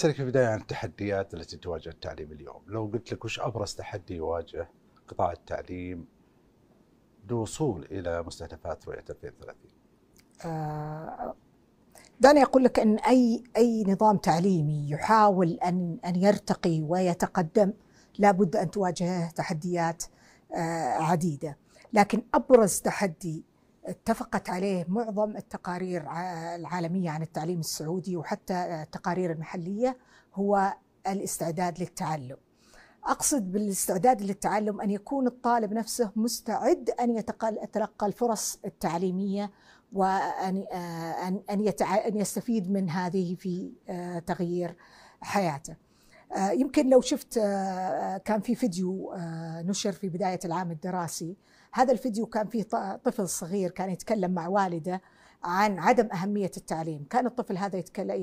اسالك في البدايه عن التحديات التي تواجه التعليم اليوم، لو قلت لك وش ابرز تحدي يواجه قطاع التعليم للوصول الى مستهدفات رؤيه 2030؟ آه دعني اقول لك ان اي اي نظام تعليمي يحاول ان ان يرتقي ويتقدم لابد ان تواجهه تحديات آه عديده، لكن ابرز تحدي اتفقت عليه معظم التقارير العالمية عن التعليم السعودي وحتى التقارير المحلية هو الاستعداد للتعلم أقصد بالاستعداد للتعلم أن يكون الطالب نفسه مستعد أن يتلقى الفرص التعليمية وأن آه، أن أن يستفيد من هذه في آه، تغيير حياته آه، يمكن لو شفت آه، آه، كان في فيديو نشر في بداية العام الدراسي هذا الفيديو كان فيه طفل صغير كان يتكلم مع والده عن عدم أهمية التعليم كان الطفل هذا يتكلم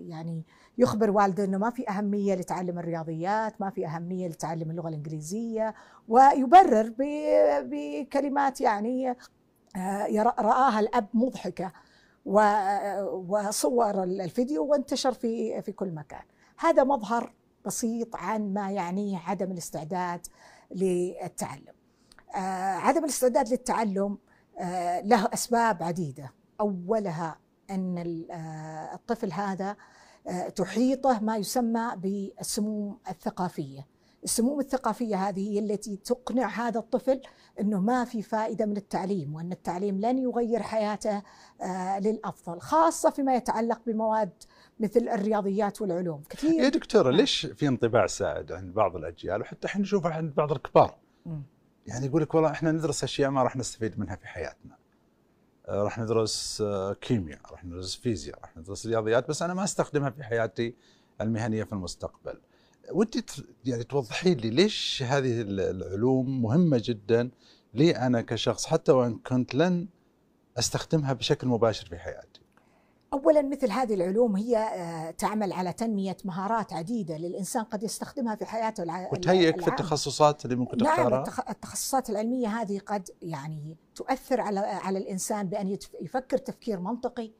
يعني يخبر والده أنه ما في أهمية لتعلم الرياضيات ما في أهمية لتعلم اللغة الإنجليزية ويبرر بكلمات يعني رآها الأب مضحكة وصور الفيديو وانتشر في في كل مكان هذا مظهر بسيط عن ما يعنيه عدم الاستعداد للتعلم آه، عدم الاستعداد للتعلم آه، له أسباب عديدة أولها أن آه، الطفل هذا تحيطه ما يسمى بالسموم الثقافية السموم الثقافية هذه هي التي تقنع هذا الطفل أنه ما في فائدة من التعليم وأن التعليم لن يغير حياته آه، للأفضل خاصة فيما يتعلق بمواد مثل الرياضيات والعلوم كثير يا إيه دكتورة نعم. ليش في انطباع سائد عند بعض الأجيال وحتى احنا نشوفه عند بعض الكبار يعني يقول لك والله احنا ندرس أشياء ما راح نستفيد منها في حياتنا آه، راح ندرس آه، كيمياء راح ندرس فيزياء راح ندرس رياضيات بس أنا ما أستخدمها في حياتي المهنية في المستقبل ودي يعني توضحين لي ليش هذه العلوم مهمه جدا لي انا كشخص حتى وان كنت لن استخدمها بشكل مباشر في حياتي. اولا مثل هذه العلوم هي آه، تعمل على تنميه مهارات عديده للانسان قد يستخدمها في حياته الع... وتهيئك في التخصصات اللي ممكن نعم، تختارها نعم التخصصات العلميه هذه قد يعني تؤثر على على الانسان بان يفكر تفكير منطقي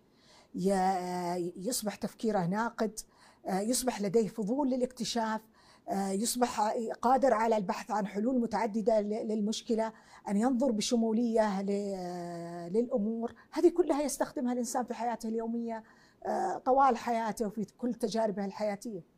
آه، يصبح تفكيره ناقد آه، يصبح لديه فضول للاكتشاف آه، يصبح قادر على البحث عن حلول متعدده للمشكله ان ينظر بشموليه آه، للامور هذه كلها يستخدمها الانسان في حياته اليوميه طوال حياته وفي كل تجاربه الحياتيه